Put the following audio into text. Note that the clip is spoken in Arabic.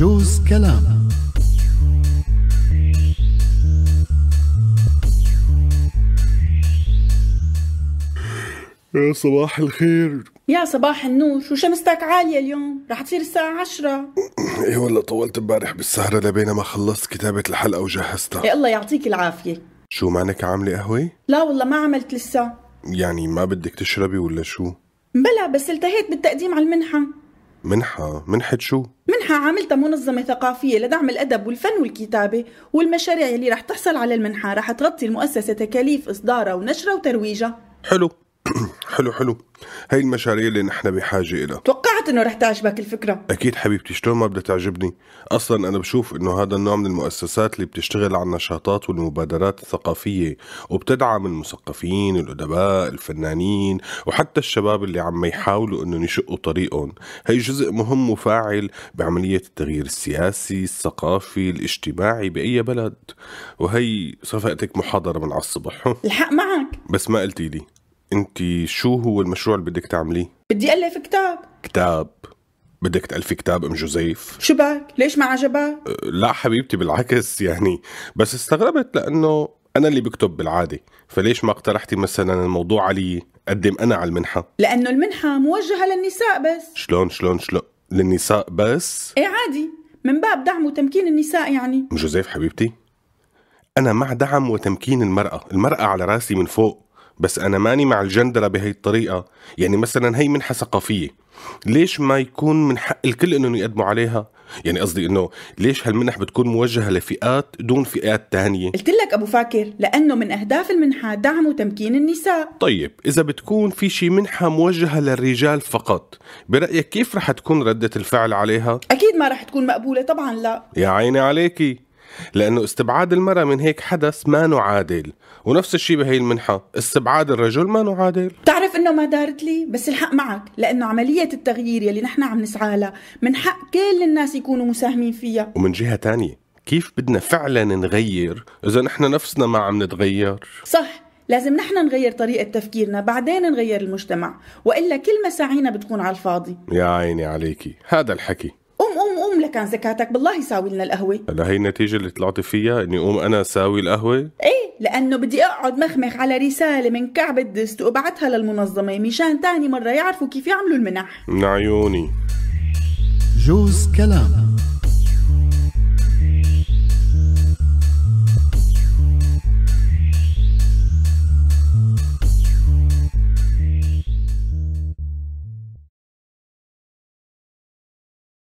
بجوز كلام يا صباح الخير يا صباح النور شو شمستك عالية اليوم رح تصير الساعة عشرة ايه والله طولت امبارح بالسهرة لبين ما خلصت كتابة الحلقة وجهزتها ايه الله يعطيك العافية شو معنك عاملة قهوة؟ لا والله ما عملت لسه يعني ما بدك تشربي ولا شو؟ بلا بس التهيت بالتقديم على المنحة منحة منحة شو؟ منحة عاملتها منظمة ثقافية لدعم الأدب والفن والكتابة والمشاريع اللي رح تحصل على المنحة رح تغطي المؤسسة تكاليف إصدارها ونشرها وترويجها حلو حلو حلو هاي المشاريع اللي نحن بحاجه لها توقعت انه رح تعجبك الفكره اكيد حبيبتي شلون ما بدها تعجبني اصلا انا بشوف انه هذا النوع من المؤسسات اللي بتشتغل على النشاطات والمبادرات الثقافيه وبتدعم المثقفين الادباء الفنانين وحتى الشباب اللي عم يحاولوا انهم يشقوا طريقهم هي جزء مهم وفاعل بعمليه التغيير السياسي الثقافي الاجتماعي باي بلد وهي صفقتك محاضره من على الصبح الحق معك بس ما قلتي لي انت شو هو المشروع اللي بدك تعمليه؟ بدي الف كتاب كتاب بدك تألفي كتاب ام جوزيف شو بك؟ ليش ما عجبك؟ أه، لا حبيبتي بالعكس يعني بس استغربت لانه انا اللي بكتب بالعاده فليش ما اقترحتي مثلا الموضوع علي قدم انا على المنحه لانه المنحه موجهه للنساء بس شلون شلون شلون للنساء بس ايه عادي من باب دعم وتمكين النساء يعني ام جوزيف حبيبتي انا مع دعم وتمكين المراه المراه على راسي من فوق بس انا ماني مع الجندره بهي الطريقه يعني مثلا هي منحة ثقافيه ليش ما يكون من حق الكل انهم يقدموا عليها يعني قصدي انه ليش هالمنح بتكون موجهه لفئات دون فئات تانية قلت لك ابو فاكر لانه من اهداف المنحه دعم وتمكين النساء طيب اذا بتكون في شي منحه موجهه للرجال فقط برايك كيف رح تكون رده الفعل عليها اكيد ما رح تكون مقبوله طبعا لا يا عيني عليكي لأنه استبعاد المرأة من هيك حدث ما عادل ونفس الشيء بهي المنحة استبعاد الرجل ما عادل بتعرف انه ما دارت لي بس الحق معك لانه عملية التغيير يلي نحن عم نسعى لها من حق كل الناس يكونوا مساهمين فيها ومن جهة تانية كيف بدنا فعلا نغير اذا نحن نفسنا ما عم نتغير صح لازم نحن نغير طريقة تفكيرنا بعدين نغير المجتمع وإلا كل مساعينا بتكون على الفاضي يا عيني عليكي هذا الحكي قوم قوم لكان زكاتك بالله يساوي لنا القهوه هلا هي النتيجه اللي طلعتي فيها اني قوم انا ساوي القهوه ايه لانه بدي اقعد مخمخ على رساله من كعب الدست وابعتها للمنظمه مشان تاني مره يعرفوا كيف يعملوا المنح من عيوني جوز كلام